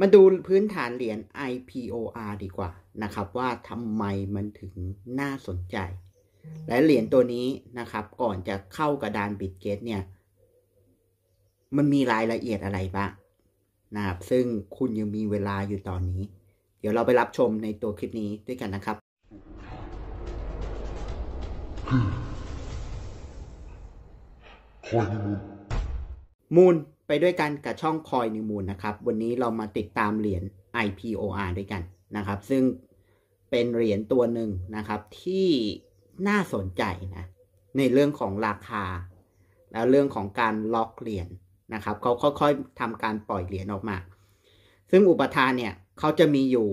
มาดูพื้นฐานเหรียญ IPOR ดีกว่านะครับ ว่าทำไมมันถึงน่าสนใจ และเหรียญตัวนี้นะครับ ก่อนจะเข้ากระดานบิตเกต เนี่ย มันมีรายละเอียดอะไรบ้างนะครับซึ่งคุณยังมีเวลาอยู่ตอนนี้ เดี๋ยวเราไปรับชมในตัวคลิปนี้ด้วยกันนะครับมูลไปด้วยกันกับช่องคอยนิมูลนะครับ วันนี้เรามาติดตามเหรียญ IPOR ด้วยกันนะครับ ซึ่งเป็นเหรียญตัวหนึ่งนะครับที่น่าสนใจนะ ในเรื่องของราคา แล้วเรื่องของการล็อกเหรียญนะครับเขาค่อยๆทำการปล่อยเหรียญออกมา ซึ่งอุปทานเนี่ยเขาจะมีอยู่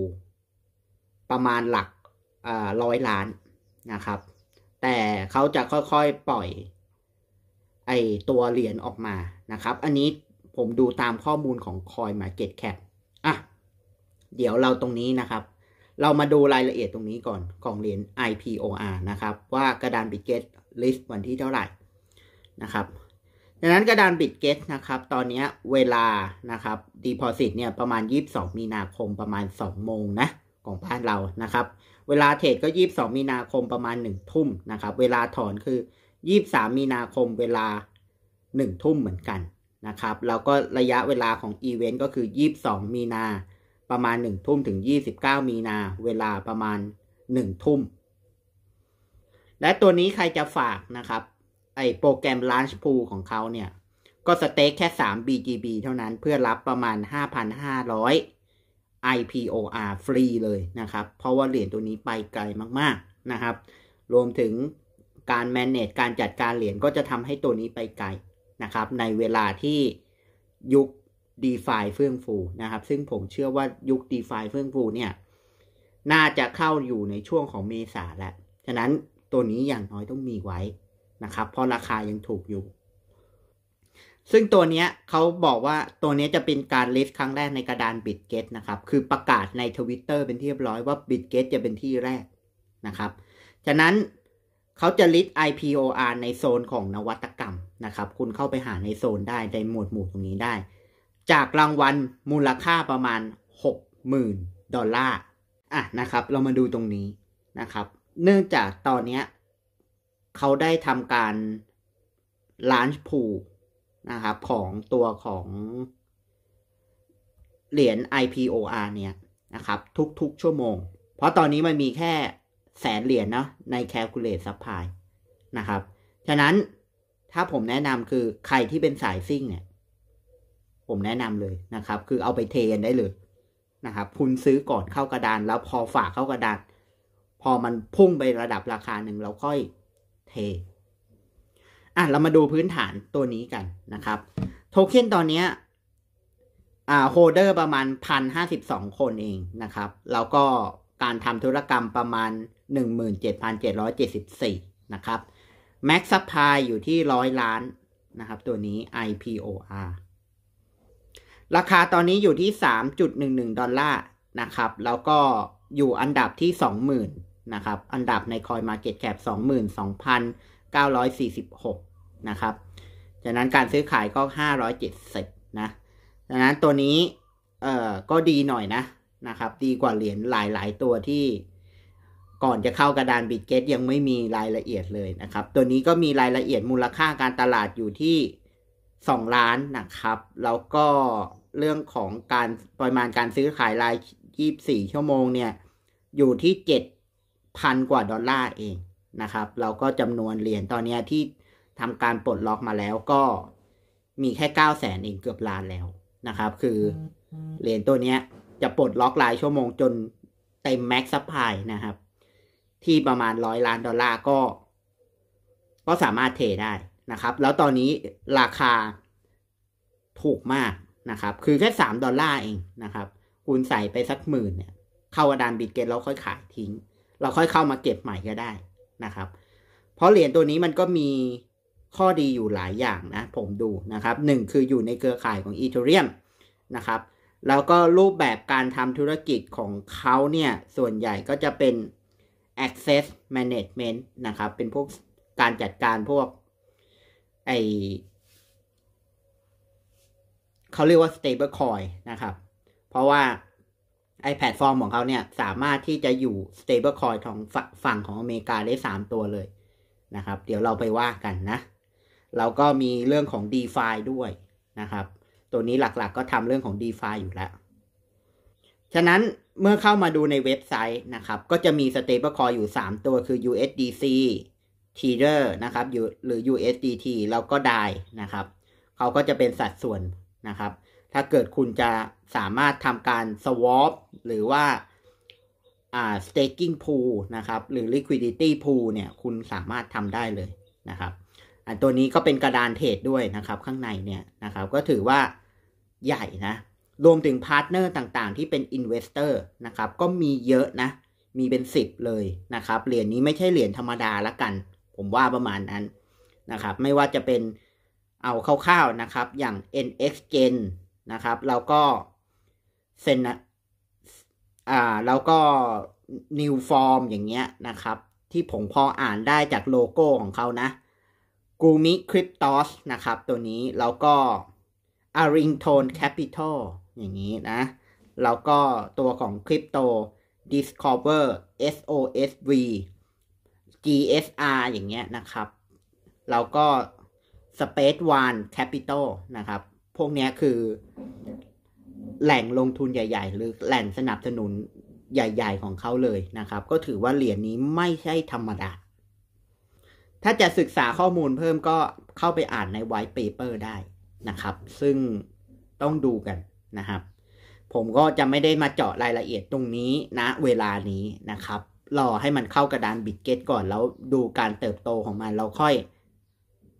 ประมาณหลักร้อยล้านนะครับ แต่เขาจะค่อยๆปล่อยไอตัวเหรียญออกมานะครับ อันนี้ผมดูตามข้อมูลของ Coin Market Cap อ่ะ เดี๋ยวเราตรงนี้นะครับ เรามาดูรายละเอียดตรงนี้ก่อน ของเหรียญ IPOR นะครับ ว่ากระดาน Bitget list วันที่เท่าไหร่ นะครับ ดังนั้นกระดาน Bitget นะครับ ตอนนี้เวลานะครับ deposit เนี่ยประมาณ 22 มีนาคมประมาณ2โมงนะของบ้านเรา นะครับ เวลาเทรดก็22มีนาคมประมาณ1ทุ่มนะครับ เวลาถอนคือ23 มีนาคมเวลา1ทุ่มเหมือนกันนะครับแล้วก็ระยะเวลาของอีเวนต์ก็คือ 22 มีนา ประมาณ1ทุ่มถึง 29 มีนาเวลาประมาณ1ทุ่ม และตัวนี้ใครจะฝากนะครับไอโปรแกรม Launch Pool ของเขาเนี่ย ก็สเต็กแค่ 3 BGB เท่านั้นเพื่อรับประมาณ 5,500 IPOR ฟรีเลยนะครับเพราะว่าเหรียญตัวนี้ไปไกลมากๆนะครับ รวมถึงการ manage การจัดการเหรียญก็จะทำให้ตัวนี้ไปไกลนะครับในเวลาที่ยุค d e f าเฟื่องฟูนะครับซึ่งผมเชื่อว่ายุค d e f าเฟื่องฟูเนี่ยน่าจะเข้าอยู่ในช่วงของเมษาแล้วฉะนั้นตัวนี้อย่างน้อยต้องมีไว้นะครับเพราะราคายังถูกอยู่ ซึ่งตัวเนี้ยเขาบอกว่าตัวนี้จะเป็นการลิสต์ครั้งแรกในกระดานบิตเกตนะครับคือประกาศในทวิตเตอร์เป็นที่เรียบร้อยว่าบิตเกตจะเป็นที่แรกนะครับฉะนั้นเขาจะลิสต์ IPOR ในโซนของนวัตนะครับคุณเข้าไปหาในโซนได้ในหมวดหมู่ตรงนี้ได้ จากรางวัลมูลค่าประมาณ 60,000 ดอลลาร์ อ่ะนะครับเรามาดูตรงนี้นะครับ เนื่องจากตอนนี้เขาได้ทำการล้านผูกูนะครับของตัวของเหรียญ IPOR เนี่ยนะครับทุก ๆ ชั่วโมง เพราะตอนนี้มันมีแค่แสนเหรียญเนาะใน Calculate Supply นะครับฉะนั้นถ้าผมแนะนำคือใครที่เป็นสายซิ่ง เนี่ย ผมแนะนำเลยนะครับ คือเอาไปเทนได้เลยนะครับคุณซื้อก่อนเข้ากระดาน แล้วพอฝากเข้ากระดานพอมันพุ่งไประดับราคาหนึ่งเราค่อยเทอ่ะเรามาดูพื้นฐานตัวนี้กันนะครับ โทเค็นตอนนี้อ่า โฮเดอร์ประมาณพันห้าสิบสองคนเองนะครับ แล้วก็การทำธุรกรรมประมาณหนึ่งหมื่นเจ็ดพันเจ็ดร้อยเจ็ดสิบสี่นะครับ Max Supply อยู่ที่ร้อยล้านนะครับ ตัวนี้ IPOR ราคาตอนนี้อยู่ที่ 3.11 ดอลลาร์ นะครับ แล้วก็อยู่อันดับที่ 20,000 นะครับ อันดับใน Coin Market Cap 22,946 นะครับ จากนั้นการซื้อขายก็ 570 นะจากนั้นตัวนี้เอ่อก็ดีหน่อยนะนะครับ ดีกว่าเหรียญหลายๆตัวที่ก่อนจะเข้ากระดานบิตเกตยังไม่มีรายละเอียดเลยนะครับ ตัวนี้ก็มีรายละเอียดมูลค่าการตลาดอยู่ที่ 2 ล้านนะครับ แล้วก็เรื่องของการปริมาณการซื้อขายราย24ชั่วโมงเนี่ย อยู่ที่7,000กว่าดอลลาร์เองนะครับ เราก็จำนวนเหรียญตอนนี้ที่ทำการปลดล็อกมาแล้วก็มีแค่9 0 0แสนเองเกือบล้านแล้วนะครับ คือเหรียญตัวนี้จะปลดล็อกรายชั่วโมงจนเต็มแม็กซ์ซัพายนะครับที่ประมาณร้อยล้านดอลลาร์ก็ ก็สามารถเทได้นะครับ แล้วตอนนี้ราคาถูกมากนะครับ คือแค่สามดอลลาร์เองนะครับคุณใส่ไปสักหมื่นเนี่ย เข้ากระดานบิตเกตแล้วค่อยขายทิ้ง เราค่อยเข้ามาเก็บใหม่ก็ได้นะครับ เพราะเหรียญตัวนี้มันก็มีข้อดีอยู่หลายอย่างนะ ผมดูนะครับหนึ่งคืออยู่ในเครือข่ายของอีเทเรียมนะครับแล้วก็รูปแบบการทำธุรกิจของเขาเนี่ย ส่วนใหญ่ก็จะเป็น access management นะครับ เป็นพวกการจัดการพวกไอเขาเรียกว่า stable coin นะครับ เพราะว่า ไอแพลตฟอร์มของเขาเนี่ยสามารถที่จะอยู่ stable coin ของฝั่งของอเมริกาได้ 3 ตัวเลยนะครับ เดี๋ยวเราไปว่ากันนะ เราก็มีเรื่องของ d e f i ด้วยนะครับ ตัวนี้หลักๆกก็ทำเรื่องของ d e f i อยู่แล้ว ฉะนั้นเมื่อเข้ามาดูในเว็บไซต์นะครับ ก็จะมี stablecoin อยู่ 3 ตัวคือ USDC Tether นะครับหรือ USDT แล้วก็ DAI นะครับ เขาก็จะเป็นสัดส่วนนะครับ ถ้าเกิดคุณจะสามารถทำการ swap หรือว่าา staking pool นะครับ หรือ liquidity pool เนี่ยคุณสามารถทำได้เลยนะครับอันตัวนี้ก็เป็นกระดานเทรดด้วยนะครับ ข้างในเนี่ยนะครับ ก็ถือว่าใหญ่นะรวมถึงพาร์ทเนอร์ต่างๆ ที่เป็นอินเวสเตอร์นะครับ ก็มีเยอะนะ มีเป็น 10 เลยนะครับ เหรียญนี้ไม่ใช่เหรียญธรรมดาละกัน ผมว่าประมาณนั้นนะครับ ไม่ว่าจะเป็นเอาคร่าวๆนะครับ อย่าง NX Gen นะครับ แล้วก็เซนอ่าแล้วก็ New Form อย่างเงี้ยนะครับ ที่ผมพออ่านได้จากโลโก้ของเขานะกูมิคริปต o s นะครับตัวนี้ แล้วก็อาริงโทนแคปิตอลอย่างนี้นะ แล้วก็ตัวของคริปโต Discover SOSV GSR อย่างเงี้ยนะครับแล้วก็ Space One Capital นะครับ พวกนี้คือ แหล่งลงทุนใหญ่ๆ หรือแหล่งสนับสนุน ใหญ่ๆของเขาเลยนะครับ ก็ถือว่าเหรียญนนี้ไม่ใช่ธรรมดา ถ้าจะศึกษาข้อมูลเพิ่มก็เข้าไปอ่านในไวท์เปเปอร์ได้นะครับ ซึ่งต้องดูกันนะครับผมก็จะไม่ได้มาเจาะรายละเอียดตรงนี้นะเวลานี้นะครับ รอให้มันเข้ากระดานบิตเกตก่อนแล้วดูการเติบโตของมัน เราค่อย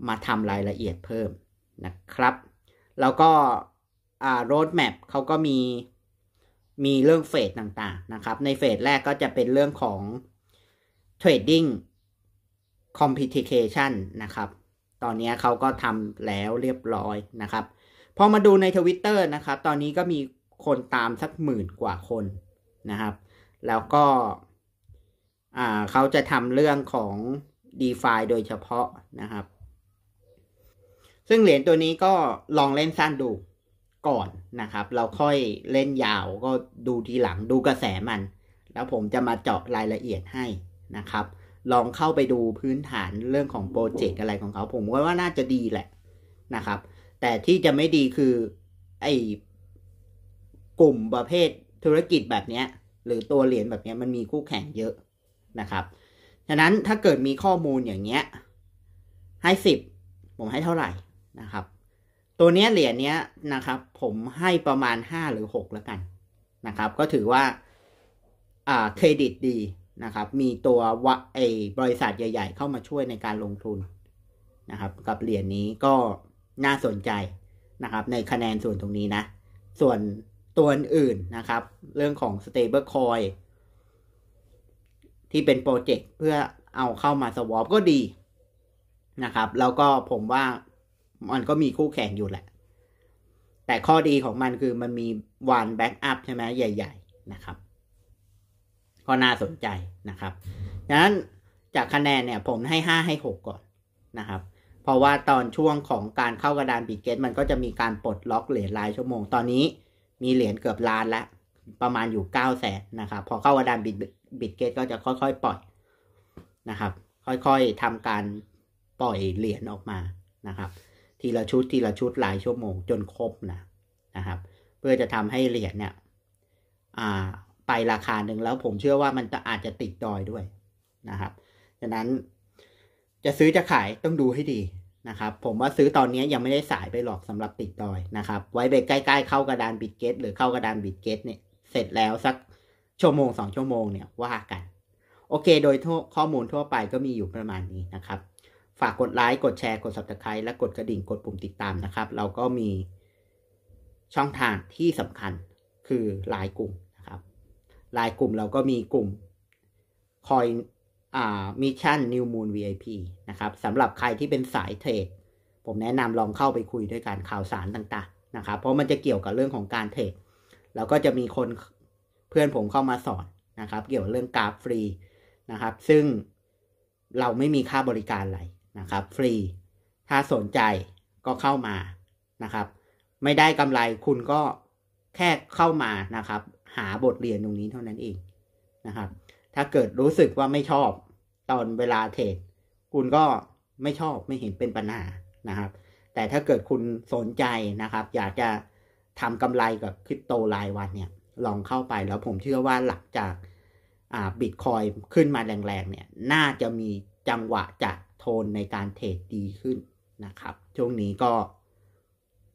มาทำรายละเอียดเพิ่มนะครับ แล้วก็โรดแมพเขาก็มีมีเรื่องเฟสต่างๆนะครับในเฟสแรกก็จะเป็นเรื่องของ Trading Complication นะครับ ตอนนี้เขาก็ทำแล้วเรียบร้อยนะครับพอมาดูในทวิตเตอร์นะครับ ตอนนี้ก็มีคนตามสักหมื่นกว่าคนนะครับ แล้วก็เขาจะทำเรื่องของ d e f าโดยเฉพาะนะครับ ซึ่งเหรียญตัวนี้ก็ลองเล่นสั้นดูก่อนนะครับ เราค่อยเล่นยาวก็ดูทีหลังดูกระแสมัน แล้วผมจะมาเจาะรายละเอียดให้นะครับ ลองเข้าไปดูพื้นฐานเรื่องของโปรเจกต์อะไรของเขา ผมว่าน่าจะดีแหละนะครับแต่ที่จะไม่ดีคือไอ้กลุ่มประเภทธุรกิจแบบเนี้ย หรือตัวเหรียญแบบเนี้ยมันมีคู่แข่งเยอะนะครับฉะนั้นถ้าเกิดมีข้อมูลอย่างเงี้ยให้สิบผมให้เท่าไหร่นะครับ ตัวเนี้ยเหรียญเนี้ยนะครับ ผมให้ประมาณห้าหรือหกแล้วกันนะครับ ก็ถือว่าอ่าเครดิตดีนะครับ มีตัววะไอบริษัทใหญ่ ๆเข้ามาช่วยในการลงทุนนะครับ กับเหรียญนี้ก็น่าสนใจนะครับ ในคะแนนส่วนตรงนี้นะ ส่วนตัวอื่นนะครับ เรื่องของ stablecoin ที่เป็นโปรเจกต์ เพื่อเอาเข้ามาสวอปก็ดีนะครับ แล้วก็ผมว่ามันก็มีคู่แข่งอยู่แหละ แต่ข้อดีของมันคือมันมีวันแบ็กอัพใช่ไหมใหญ่ ๆนะครับก็น่าสนใจนะครับดังนั้นจากคะแนนเนี่ย ผมให้ 5 ให้ 6 ก่อนนะครับเพราะว่าตอนช่วงของการเข้ากระดานบิตเกตมันก็จะมีการปลดล็อกเหรียญรายชั่วโมง ตอนนี้มีเหรียญเกือบล้านแล้วประมาณอยู่9ก้าแสนนะครับ พอเข้ากระดานบิตบิตเกตก็จะค่อยๆปล่อยนะครับ ค่อยๆทำการปล่อยเหรียญออกมานะครับ ทีละชุดทีละชุดหลายชั่วโมง จนครบนะนะครับ เพื่อจะทำให้เหรียญเนี่ยอ่าไปราคาหนึ่งแล้ว ผมเชื่อว่ามันจะอาจจะติดดอยด้วยนะครับฉะนั้นจะซื้อจะขายต้องดูให้ดีนะครับผมว่าซื้อตอนนี้ยังไม่ได้สายไปหรอกสำหรับติดดอยนะครับ ไว้ไปใกล้ๆเข้ากระดานบิดเกต หรือเข้ากระดานบิดเกตเนี่ยเสร็จแล้วสักชั่วโมงสองชั่วโมงเนี่ยว่ากัน โอเคโดยข้อมูลทั่วไปก็มีอยู่ประมาณนี้นะครับ ฝากกดไลค์กดแชร์กด subscribe และ กดกระดิ่งกดปุ่มติดตามนะครับ เราก็มีช่องทางที่สำคัญคือไลน์กลุ่มนะครับไลน์กลุ่มเราก็มีกลุ่มคอยมิชชั่นนิวมูล VIP นะครับสำหรับใครที่เป็นสายเทรดผมแนะนำลองเข้าไปคุยด้วยการข่าวสารต่าง ๆ นะครับ เพราะมันจะเกี่ยวกับเรื่องของการเทรดแล้วก็จะมีคนเพื่อนผมเข้ามาสอนนะครับ เกี่ยวกับเรื่องกราฟฟรีนะครับ ซึ่งเราไม่มีค่าบริการอะไรนะครับ ฟรี ถ้าสนใจก็เข้ามานะครับ ไม่ได้กำไรคุณก็แค่เข้ามานะครับ หาบทเรียนตรงนี้เท่านั้นเองนะครับถ้าเกิดรู้สึกว่าไม่ชอบตอนเวลาเทรดคุณก็ไม่ชอบไม่เห็นเป็นปัญหานะครับ แต่ถ้าเกิดคุณสนใจนะครับ อยากจะทำกำไรกับคริปโตรายวันเนี่ยลองเข้าไปแล้วผมเชื่อว่าหลักจาก อ่าบิตคอยขึ้นมาแรงๆเนี่ยน่าจะมีจังหวะจะโทนในการเทรดดีขึ้นนะครับ ช่วงนี้ก็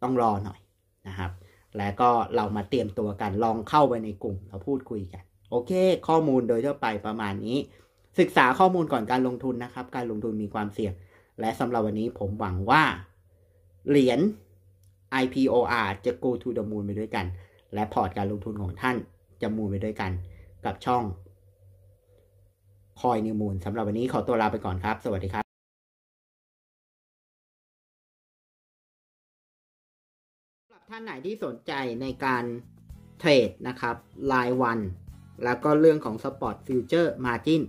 ต้องรอหน่อยนะครับ และก็เรามาเตรียมตัวกันลองเข้าไปในกลุ่ม เราพูดคุยกันโอเค ข้อมูลโดยทั่วไปประมาณนี้ ศึกษาข้อมูลก่อนการลงทุนนะครับ การลงทุนมีความเสี่ยง และสำหรับวันนี้ผมหวังว่า เหรียญ IPOR จะ go to the moon ไปด้วยกัน และพอร์ตการลงทุนของท่านจะมูนไปด้วยกัน กับช่องคอยนิวมูลสำหรับวันนี้ขอตัวลาไปก่อนครับ สวัสดีครับ ท่านไหนที่สนใจในการ เทรดนะครับรายวันแล้วก็เรื่องของ s p o t Future Margin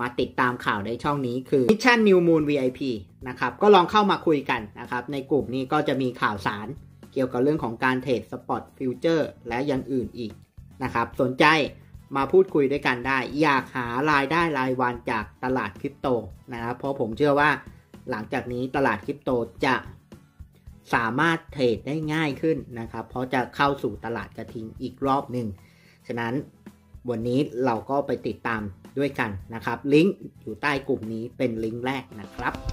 มาติดตามข่าวในช่องนี้คือ Mission New Moon VIP นะครับก็ลองเข้ามาคุยกันนะครับ ในกลุ่มนี้ก็จะมีข่าวสารเกี่ยวกับเรื่องของการเทรด s p o t Future และยังอื่นอีกนะครับ สนใจมาพูดคุยด้วยกันได้ อยากหารายได้รายวันจากตลาดคริปโตนะครับเพราะผมเชื่อว่าหลังจากนี้ตลาดคริปโตจะสามารถเทรดได้ง่ายขึ้นนะครับ เพราะจะเข้าสู่ตลาดกระทิงอีกรอบหนึ่งฉะนั้นวันนี้เราก็ไปติดตามด้วยกันนะครับ ลิงก์อยู่ใต้กลุ่มนี้เป็นลิงก์แรกนะครับ